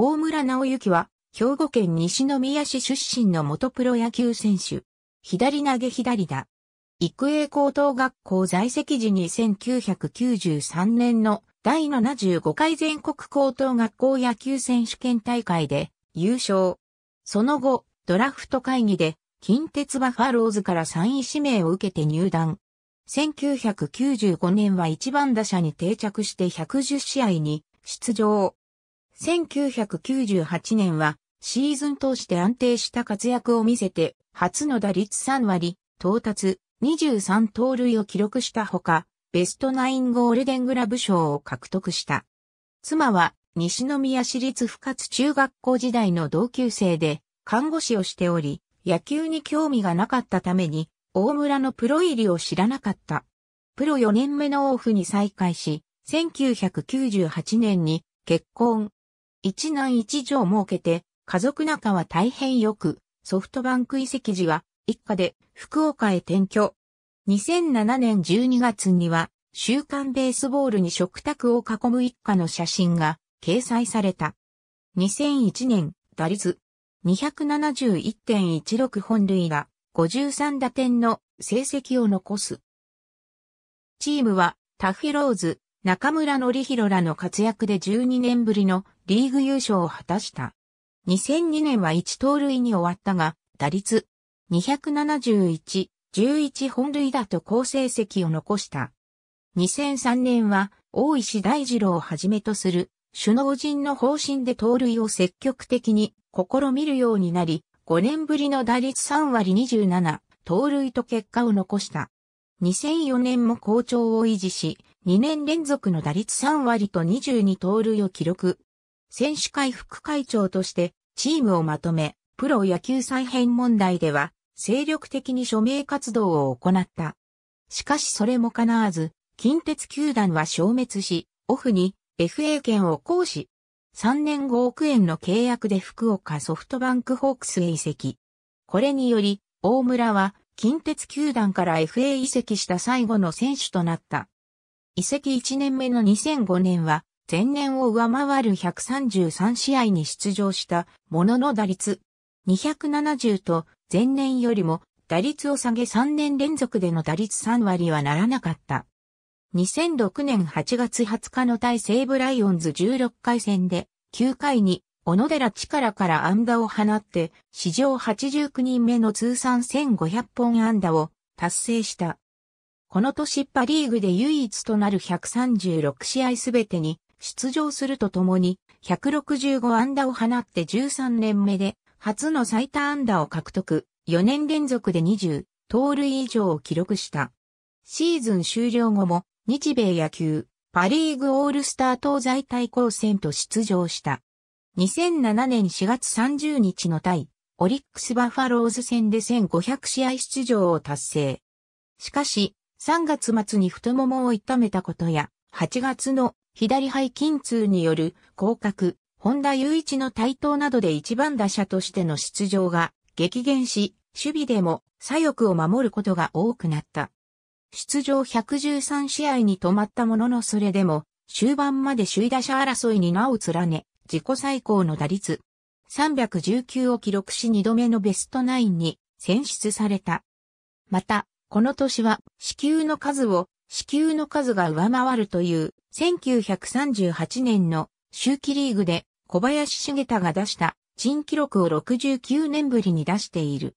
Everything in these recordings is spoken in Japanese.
大村直之は、兵庫県西宮市出身の元プロ野球選手。左投げ左打。育英高等学校在籍時に1993年の第75回全国高等学校野球選手権大会で優勝。その後、ドラフト会議で近鉄バファローズから3位指名を受けて入団。1995年は1番打者に定着して110試合に出場。1998年はシーズン通して安定した活躍を見せて、初の打率3割、到達23盗塁を記録したほか、ベストナインゴールデングラブ賞を獲得した。妻は西宮市立深津中学校時代の同級生で看護師をしており、野球に興味がなかったために大村のプロ入りを知らなかった。プロ4年目のオフに再会し、1998年に結婚、一男一女を設けて、家族仲は大変良く、ソフトバンク移籍時は一家で福岡へ転居。2007年12月には、週刊ベースボールに食卓を囲む一家の写真が掲載された。2001年、打率271.16本塁が53打点の成績を残す。チームはタフィローズ、中村則弘らの活躍で12年ぶりのリーグ優勝を果たした。2002年は1盗塁に終わったが、打率271、11本塁打と好成績を残した。2003年は大石大二郎をはじめとする首脳陣の方針で盗塁を積極的に試みるようになり、5年ぶりの打率3割27、盗塁と結果を残した。2004年も好調を維持し、2年連続の打率3割と22盗塁を記録。選手会副会長としてチームをまとめ、プロ野球再編問題では精力的に署名活動を行った。しかしそれも叶わず、近鉄球団は消滅し、オフに FA 権を行使。3年5億円の契約で福岡ソフトバンクホークスへ移籍。これにより、大村は近鉄球団から FA 移籍した最後の選手となった。移籍1年目の2005年は、前年を上回る133試合に出場したものの打率270と前年よりも打率を下げ3年連続での打率3割はならなかった。2006年8月20日の対西武ライオンズ16回戦で9回に小野寺力から安打を放って史上89人目の通算1500本安打を達成した。この年パリーグで唯一となる136試合すべてに出場するとともに、165安打を放って13年目で、初の最多安打を獲得、4年連続で20、盗塁以上を記録した。シーズン終了後も、日米野球、パリーグオールスター東西対抗戦と出場した。2007年4月30日の対、オリックスバファローズ戦で1500試合出場を達成。しかし、3月末に太ももを痛めたことや、8月の左背筋痛による降格、本田雄一の台頭などで一番打者としての出場が激減し、守備でも左翼を守ることが多くなった。出場113試合に止まったもののそれでも、終盤まで首位打者争いに名を連ね、自己最高の打率319を記録し2度目のベストナインに選出された。また、この年は支給の数を支給の数が上回るという1938年の周期リーグで小林茂太が出した陳記録を69年ぶりに出している。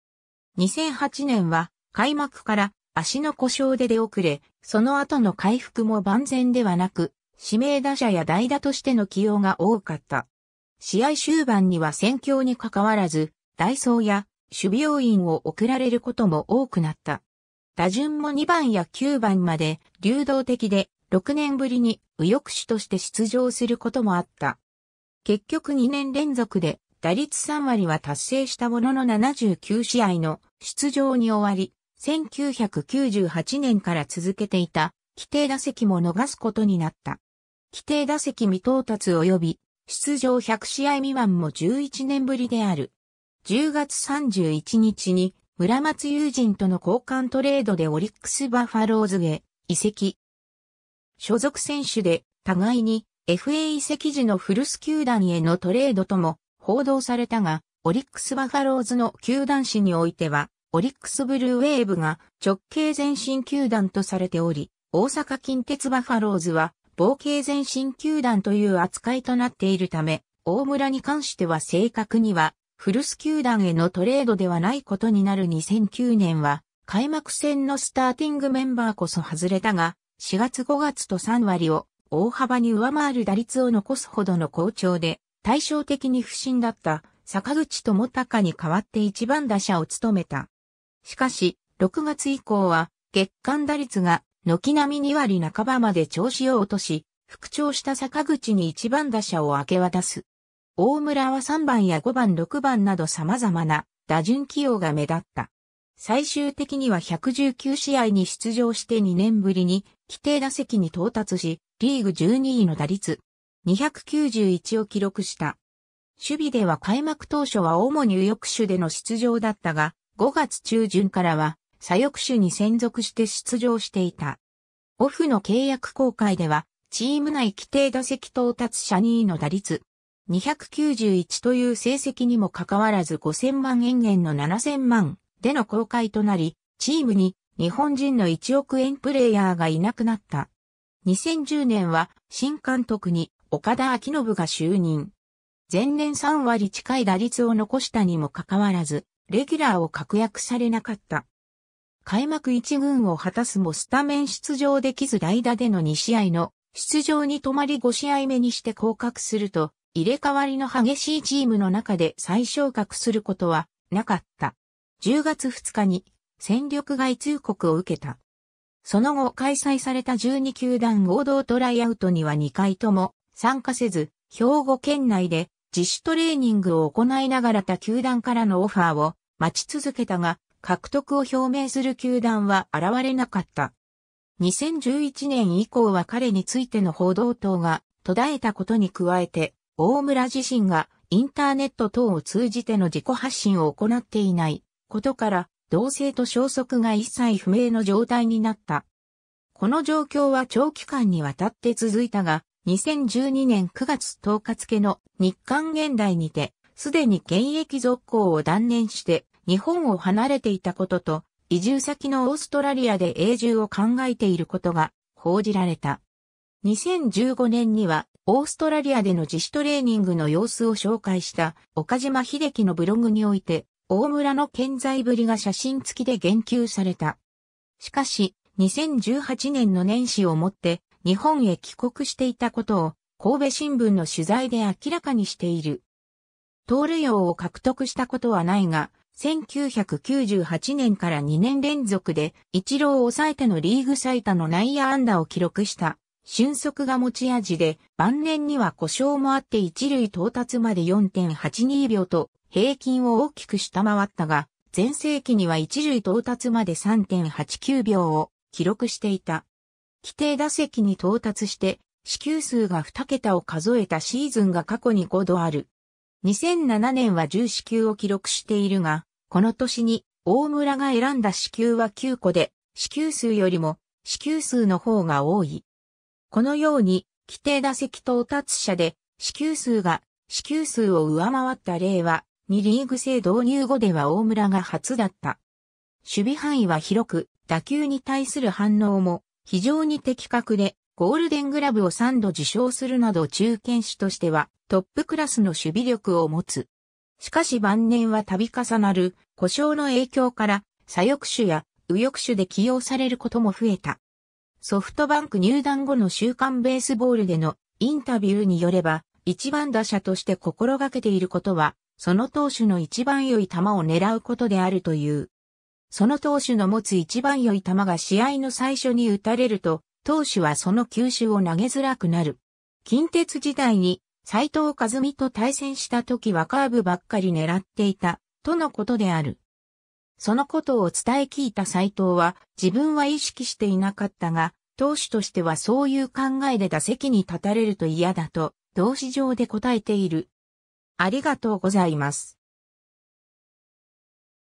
2008年は開幕から足の故障で出遅れ、その後の回復も万全ではなく、指名打者や代打としての起用が多かった。試合終盤には戦況に関わらず、ダイソーや守備要員を送られることも多くなった。打順も2番や9番まで流動的で6年ぶりに右翼手として出場することもあった。結局2年連続で打率3割は達成したものの79試合の出場に終わり、1998年から続けていた規定打席も逃すことになった。規定打席未到達及び出場100試合未満も11年ぶりである。10月31日に村松友人との交換トレードでオリックスバファローズへ移籍。所属選手で互いに FA 移籍時の古巣球団へのトレードとも報道されたが、オリックスバファローズの球団史においては、オリックスブルーウェーブが直系前進球団とされており、大阪近鉄バファローズは、冒険前進球団という扱いとなっているため、大村に関しては正確には、フルス球団へのトレードではないことになる2009年は、開幕戦のスターティングメンバーこそ外れたが、4月5月と3割を大幅に上回る打率を残すほどの好調で、対照的に不振だった坂口智隆に代わって一番打者を務めた。しかし、6月以降は月間打率が軒並み2割半ばまで調子を落とし、復調した坂口に一番打者を明け渡す。大村は3番や5番6番など様々な打順起用が目立った。最終的には119試合に出場して2年ぶりに規定打席に到達し、リーグ12位の打率291を記録した。守備では開幕当初は主に右翼手での出場だったが、5月中旬からは左翼手に専属して出場していた。オフの契約公開では、チーム内規定打席到達者2位の打率291という成績にもかかわらず5000万円元の7000万での公開となり、チームに日本人の1億円プレイヤーがいなくなった。2010年は新監督に岡田昭信が就任。前年3割近い打率を残したにもかかわらず、レギュラーを確約されなかった。開幕1軍を果たすもスタメン出場できず代打での2試合の出場に止まり5試合目にして降格すると、入れ替わりの激しいチームの中で再昇格することはなかった。10月2日に戦力外通告を受けた。その後開催された12球団合同トライアウトには2回とも参加せず、兵庫県内で自主トレーニングを行いながら他球団からのオファーを待ち続けたが、獲得を表明する球団は現れなかった。2011年以降は彼についての報道等が途絶えたことに加えて、大村自身がインターネット等を通じての自己発信を行っていないことから、同性と消息が一切不明の状態になった。この状況は長期間にわたって続いたが、2012年9月10日付の日刊現代にて、すでに現役続行を断念して日本を離れていたことと、移住先のオーストラリアで永住を考えていることが報じられた。2015年にはオーストラリアでの自主トレーニングの様子を紹介した岡島秀樹のブログにおいて、大村の健在ぶりが写真付きで言及された。しかし、2018年の年始をもって日本へ帰国していたことを神戸新聞の取材で明らかにしている。盗塁王を獲得したことはないが、1998年から2年連続で、イチローを抑えてのリーグ最多の内野安打を記録した俊足が持ち味で、晩年には故障もあって一塁到達まで4.82秒と平均を大きく下回ったが、前世紀には一塁到達まで3.89秒を記録していた。規定打席に到達して、支給数が2桁を数えたシーズンが過去に5度ある。2007年は10支給を記録しているが、この年に大村が選んだ支給は9個で、支給数よりも支給数の方が多い。このように、規定打席到達者で、支給数が、支給数を上回った例は、2リーグ制導入後では大村が初だった。守備範囲は広く、打球に対する反応も非常に的確で、ゴールデングラブを3度受賞するなど中堅士としてはトップクラスの守備力を持つ。しかし晩年は度重なる故障の影響から左翼手や右翼手で起用されることも増えた。ソフトバンク入団後の週刊ベースボールでのインタビューによれば、一番打者として心がけていることは、その投手の一番良い球を狙うことであるという。その投手の持つ一番良い球が試合の最初に打たれると、投手はその球種を投げづらくなる。近鉄時代に斎藤和美と対戦した時はカーブばっかり狙っていた、とのことである。そのことを伝え聞いた斎藤は、自分は意識していなかったが、投手としてはそういう考えで打席に立たれると嫌だと、同志上で答えている。ありがとうございます。